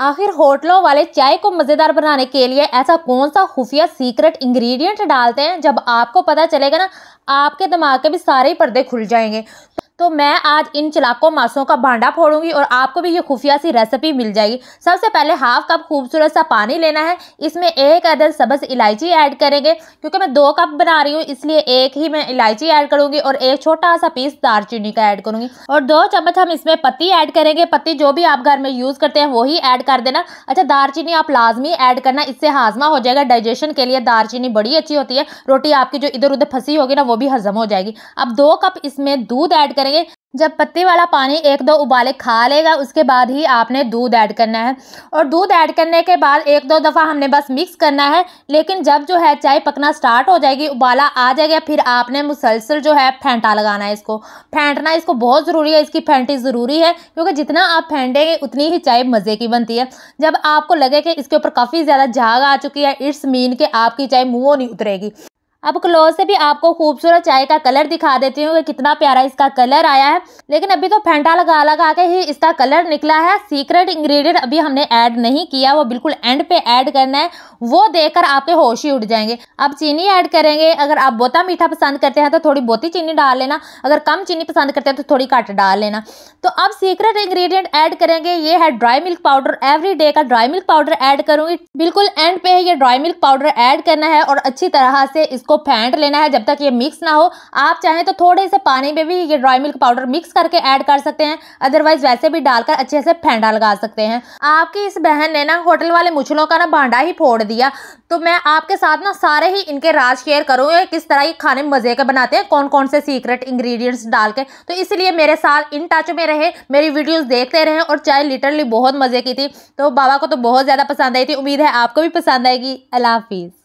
आखिर होटलों वाले चाय को मज़ेदार बनाने के लिए ऐसा कौन सा खुफिया सीक्रेट इंग्रेडिएंट डालते हैं जब आपको पता चलेगा ना आपके दिमाग के भी सारे पर्दे खुल जाएंगे तो मैं आज इन चलाकों मासों का भांडा फोड़ूंगी और आपको भी ये खुफिया सी रेसिपी मिल जाएगी सबसे पहले हाफ कप खूबसूरत सा पानी लेना है इसमें एक अदर सबस इलायची ऐड करेंगे क्योंकि मैं दो कप बना रही हूँ इसलिए एक ही मैं इलायची ऐड करूँगी और एक छोटा सा पीस दारचीनी का ऐड करूँगी और दो चम्मच हम इसमें पत्ती ऐड करेंगे पत्ती जो भी आप घर में यूज़ करते हैं वही ऐड कर देना अच्छा दारचीनी आप लाजमी ऐड करना इससे हाजमा हो जाएगा डाइजेशन के लिए दारचीनी बड़ी अच्छी होती है रोटी आपकी जो इधर उधर फंसी होगी ना वो भी हजम हो जाएगी अब दो कप इसमें दूध ऐड करेंगे जब पत्ती वाला पानी एक दो उबाले खा लेगा उसके बाद ही आपने दूध ऐड करना है और दूध ऐड करने के बाद एक दो दफ़ा हमने बस मिक्स करना है लेकिन जब जो है चाय पकना स्टार्ट हो जाएगी उबाला आ जाएगा फिर आपने मुसलसल जो है फेंटा लगाना है इसको फेंटना इसको बहुत ज़रूरी है इसकी फेंटी ज़रूरी है क्योंकि जितना आप फेंटेंगे उतनी ही चाय मज़े की बनती है जब आपको लगे कि इसके ऊपर काफ़ी ज़्यादा झाग आ चुकी है इट्स मीन के आपकी चाय मुँह नहीं उतरेगी अब क्लोज से भी आपको खूबसूरत चाय का कलर दिखा देती हूँ कि कितना प्यारा इसका कलर आया है लेकिन अभी तो फेंटा लगा लगा के ही इसका कलर निकला है सीक्रेट इंग्रेडिएंट अभी हमने ऐड नहीं किया वो बिल्कुल एंड पे ऐड करना है वो देखकर आपके होश ही उठ जाएंगे आप चीनी ऐड करेंगे अगर आप बोता मीठा पसंद करते हैं तो थोड़ी बहुत चीनी डाल लेना अगर कम चीनी पसंद करते हैं तो थोड़ी घट डाल लेना तो अब सीक्रेट इंग्रीडियंट ऐड करेंगे ये है dry milk powder every day का ड्राई मिल्क पाउडर ऐड करूँगी बिल्कुल एंड पे ये ड्राई मिल्क पाउडर ऐड करना है और अच्छी तरह से इसको आपको फेंट लेना है जब तक ये मिक्स ना हो आप चाहें तो थोड़े से पानी में भी ये ड्राई मिल्क पाउडर मिक्स करके ऐड कर सकते हैं अदरवाइज वैसे भी डालकर अच्छे से फेंडा लगा सकते हैं आपकी इस बहन ने ना होटल वाले मुछलों का ना भांडा ही फोड़ दिया तो मैं आपके साथ ना सारे ही इनके राज शेयर करूँगी किस तरह ये खाने मज़े के बनाते हैं कौन कौन से सीक्रेट इंग्रेडिएंट्स डाल के तो इसलिए मेरे साथ इन टच में रहे मेरी वीडियोस देखते रहे और चाय लिटरली बहुत मज़े की थी तो बाबा को तो बहुत ज़्यादा पसंद आई थी उम्मीद है आपको भी पसंद आएगी अल्लाह हाफिज़